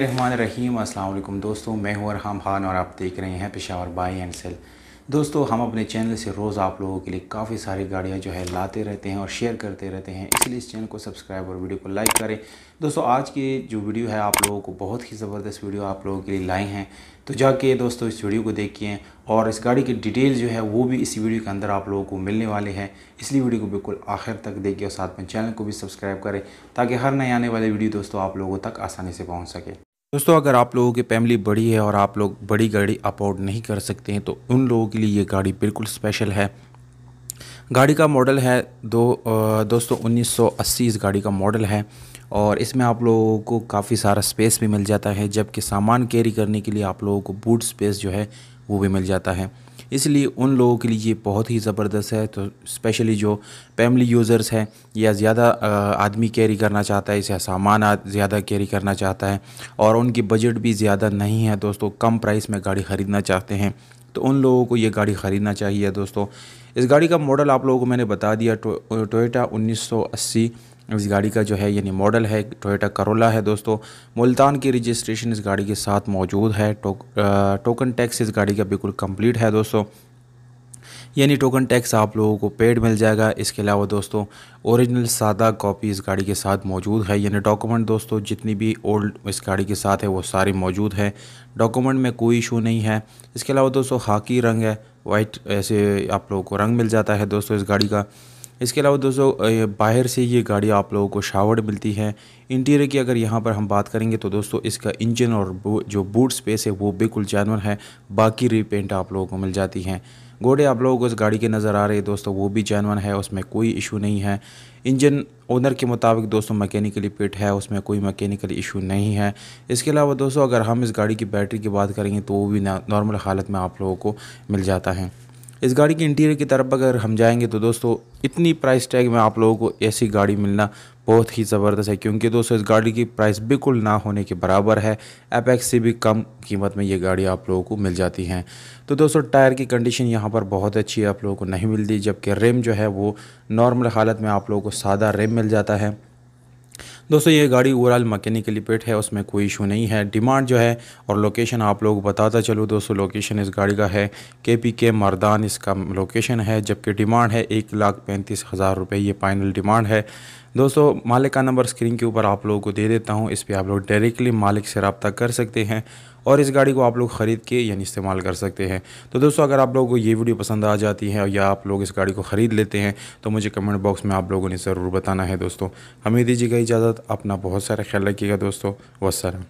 الرحمن الرحیم السلام علیکم دوستو میں ہوں ارحام خان اور آپ دیکھ رہے ہیں پشاور بائی اینڈ سیل دوستو ہم اپنے چینل سے روز آپ لوگوں کے لیے کافی ساری گاڑیاں جو ہے لاتے رہتے ہیں اور شیئر کرتے رہتے ہیں اس لیے اس چینل کو سبسکرائب اور ویڈیو کو لائک کریں دوستو آج کی جو ویڈیو ہے آپ لوگوں کو بہت ہی زبردست ویڈیو آپ لوگوں کے لیے لائے ہیں تو جا کے دوستو اس ویڈیو کو دیکھیں اور اس گاڑی کی ڈیٹیل جو ہے وہ بھی اس ویڈیو کے اندر آپ لوگوں کو ملنے والے ہیں اس لیے ویڈیو کو بالکل آخر تک دیکھیں اور ساتھ میں چینل کو بھی سبسکرائب کریں تاکہ ہر نئے آنے والے ویڈیو دوستو آپ لوگوں تک آسانی سے پہنچ سکے دوستو اگر آپ لوگوں کی فیملی بڑی ہے اور آپ لوگ بڑی گاڑی افورڈ نہیں کر سکتے ہیں تو ان لوگوں کے لیے یہ گاڑی بالکل اسپیشل ہے گاڑی کا ماڈل ہے دو انیس سو اسی اس گاڑی کا ماڈل ہے اور اس میں آپ لوگوں کو کافی سارا سپیس بھی مل جاتا ہے جبکہ سامان کیری کرنے کے لیے آپ لوگوں کو بوٹ سپیس جو ہے وہ بھی مل جاتا ہے اس لیے ان لوگوں کے لیے یہ بہت ہی زبردست ہے تو اسپیشلی جو فیملی یوزرز ہیں یا زیادہ آدمی کیری کرنا چاہتا ہے اسے یا سامان زیادہ کیری کرنا چاہتا ہے اور ان کی بجٹ بھی زیادہ نہیں ہے دوستو کم پرائس میں گاڑی خریدنا چاہتے ہیں تو ان لوگوں کو یہ گاڑی خریدنا چاہیے دوستو اس گاڑی کا ماڈل آپ لوگوں کو میں نے بتا دیا ٹویٹا انیس سو اسی اس گاڑی کا جو ہے یعنی ماڈل ہے ٹویٹا کرولا ہے دوستو ملتان کی رجسٹریشن اس گاڑی کے ساتھ موجود ہے ٹوکن ٹیکس اس گاڑی کا بالکل کمپلیٹ ہے دوستو یعنی ٹوکن ٹیکس آپ لوگوں کو پیڈ مل جائے گا اس کے علاوہ دوستوں اوریجنل سادہ کاپی اس گاڑی کے ساتھ موجود ہے یعنی ڈاکومنٹ دوستوں جتنی بھی اولڈ اس گاڑی کے ساتھ ہے وہ ساری موجود ہیں ڈاکومنٹ میں کوئی ایشو نہیں ہے اس کے علاوہ دوستوں ہاکی رنگ ہے وائٹ ایسے آپ لوگوں کو رنگ مل جاتا ہے دوستوں اس گاڑی کا اس کے علاوہ دوستوں باہر سے یہ گاڑی آپ لوگوں کو شاورڈ ملتی ہے انٹیریئر کی اگر یہاں پر ہم بات کریں گے تو دوستوں اس کا انجن اور جو بوٹ سپیس ہے وہ بالکل جینور ہے باقی ری پینٹ آپ لوگوں کو مل جاتی ہیں گوڑے آپ لوگوں کو اس گاڑی کے نظر آ رہے دوستوں وہ بھی جینون ہے اس میں کوئی ایشو نہیں ہے انجن اونر کے مطابق دوستوں مکینکلی پٹ ہے اس میں کوئی مکینیکل ایشو نہیں ہے اس کے علاوہ دوستوں اگر ہم اس گاڑی کی بیٹری کی بات کریں گے تو وہ بھی نارمل حالت میں آپ لوگوں کو مل جاتا ہے اس گاڑی کی انٹیریئر کی طرف اگر ہم جائیں گے تو دوستو اتنی پرائس ٹیگ میں آپ لوگوں کو ایسی گاڑی ملنا بہت ہی زبردست ہے کیونکہ دوستو اس گاڑی کی پرائس بالکل نہ ہونے کے برابر ہے ایکس سے بھی کم قیمت میں یہ گاڑی آپ لوگوں کو مل جاتی ہیں تو دوستو ٹائر کی کنڈیشن یہاں پر بہت اچھی ہے آپ لوگوں کو نہیں ملتی جبکہ ریم جو ہے وہ نارمل حالت میں آپ لوگوں کو سادہ ریم مل جاتا ہے دوستو یہ گاڑی اوورال آل مکینک ہے اس میں کوئی ایشو نہیں ہے ڈیمانڈ جو ہے اور لوکیشن آپ لوگ بتاتا چلو دوستو لوکیشن اس گاڑی کا ہے کے پی کے مردان اس کا لوکیشن ہے جبکہ ڈیمانڈ ہے ایک لاکھ پینتیس ہزار روپے یہ فائنل ڈیمانڈ ہے دوستو مالک کا نمبر اسکرین کے اوپر آپ لوگوں کو دے دیتا ہوں اس پہ آپ لوگ ڈائریکٹلی مالک سے رابطہ کر سکتے ہیں اور اس گاڑی کو آپ لوگ خرید کے یعنی استعمال کر سکتے ہیں تو دوستو اگر آپ لوگوں کو یہ ویڈیو پسند آ جاتی ہے یا آپ لوگ اس گاڑی کو خرید لیتے ہیں تو مجھے کمنٹ باکس میں آپ لوگوں نے ضرور بتانا ہے دوستو ہمیں دیجیے گا اجازت اپنا بہت سارا خیال رکھیے گا دوستو وسلم